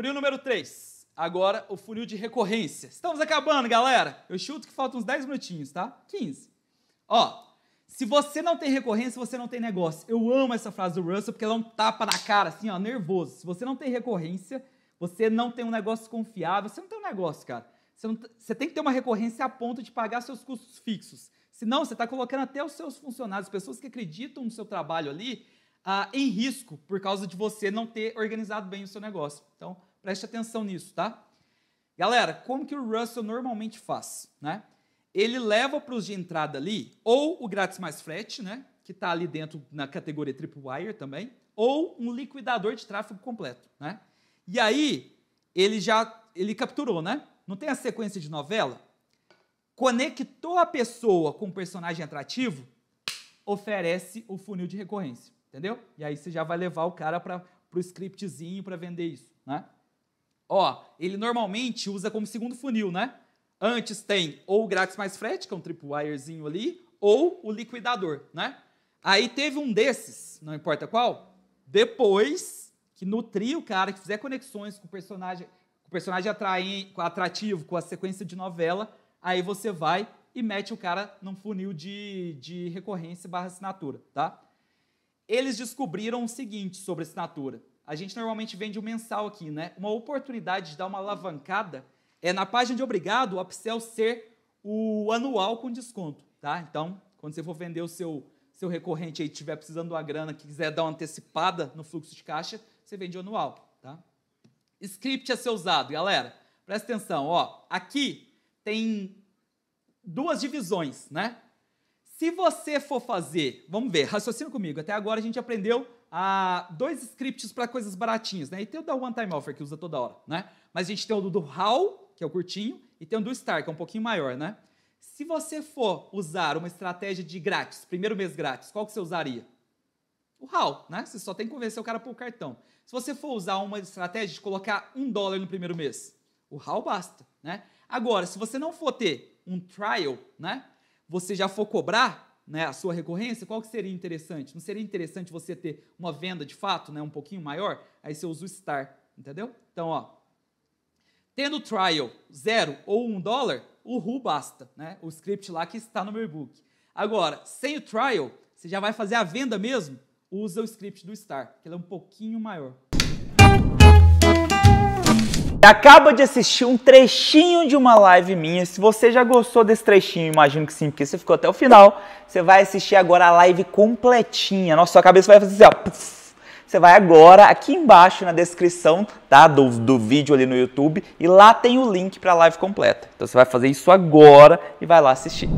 Funil número 3. Agora o funil de recorrência. Estamos acabando, galera. Eu chuto que faltam uns 10 minutinhos, tá? 15. Ó, se você não tem recorrência, você não tem negócio. Eu amo essa frase do Russell porque ela é um tapa na cara, assim, ó, nervoso. Se você não tem recorrência, você não tem um negócio confiável, você não tem um negócio, cara. Você, não, você tem que ter uma recorrência a ponto de pagar seus custos fixos. Senão, você está colocando até os seus funcionários, pessoas que acreditam no seu trabalho ali, ah, em risco por causa de você não ter organizado bem o seu negócio. Então, Preste atenção nisso, tá? Galera, como que o Russell normalmente faz, né? Ele leva para os de entrada ali, ou o grátis mais frete, né? Que está ali dentro na categoria Tripwire também, ou um liquidador de tráfego completo, né? E aí, ele já, ele capturou, né? Não tem a sequência de novela? Conectou a pessoa com um personagem atrativo, oferece o funil de recorrência, entendeu? E aí você já vai levar o cara para o scriptzinho para vender isso, né? Ó, ele normalmente usa como segundo funil, né? Antes tem ou o grátis mais frete, que é um triple wirezinho ali, ou o liquidador, né? Aí teve um desses, não importa qual, depois que nutrir o cara, que fizer conexões com o personagem, com o personagem atrai, atrativo, com a sequência de novela, aí você vai e mete o cara num funil de, de recorrência barra assinatura, tá? eles descobriram o seguinte sobre assinatura. A gente normalmente vende o um mensal aqui, né? Uma oportunidade de dar uma alavancada é na página de obrigado, o upsell ser o anual com desconto, tá? Então, quando você for vender o seu seu recorrente aí tiver precisando de uma grana, que quiser dar uma antecipada no fluxo de caixa, você vende o anual, tá? Script a ser usado, galera. Presta atenção, ó. Aqui tem duas divisões, né? Se você for fazer, vamos ver, raciocina comigo. Até agora a gente aprendeu ah, dois scripts para coisas baratinhas, né? E tem o da One Time Offer que usa toda hora, né? Mas a gente tem o do How, que é o curtinho, e tem o do Star, que é um pouquinho maior, né? Se você for usar uma estratégia de grátis, primeiro mês grátis, qual que você usaria? O How, né? Você só tem que convencer o cara para o cartão. Se você for usar uma estratégia de colocar um dólar no primeiro mês, o How basta, né? Agora, se você não for ter um trial, né? você já for cobrar né, a sua recorrência, qual que seria interessante? Não seria interessante você ter uma venda de fato, né, um pouquinho maior? Aí você usa o star, entendeu? Então, ó, tendo trial zero ou um dólar, o RU basta, né? O script lá que está no meu e-book. Agora, sem o trial, você já vai fazer a venda mesmo? Usa o script do star, que ele é um pouquinho maior. Acaba de assistir um trechinho de uma live minha. Se você já gostou desse trechinho, imagino que sim, porque você ficou até o final. Você vai assistir agora a live completinha. Nossa, sua cabeça vai fazer assim, ó. Puff. Você vai agora aqui embaixo na descrição tá, do, do vídeo ali no YouTube e lá tem o link para a live completa. Então você vai fazer isso agora e vai lá assistir.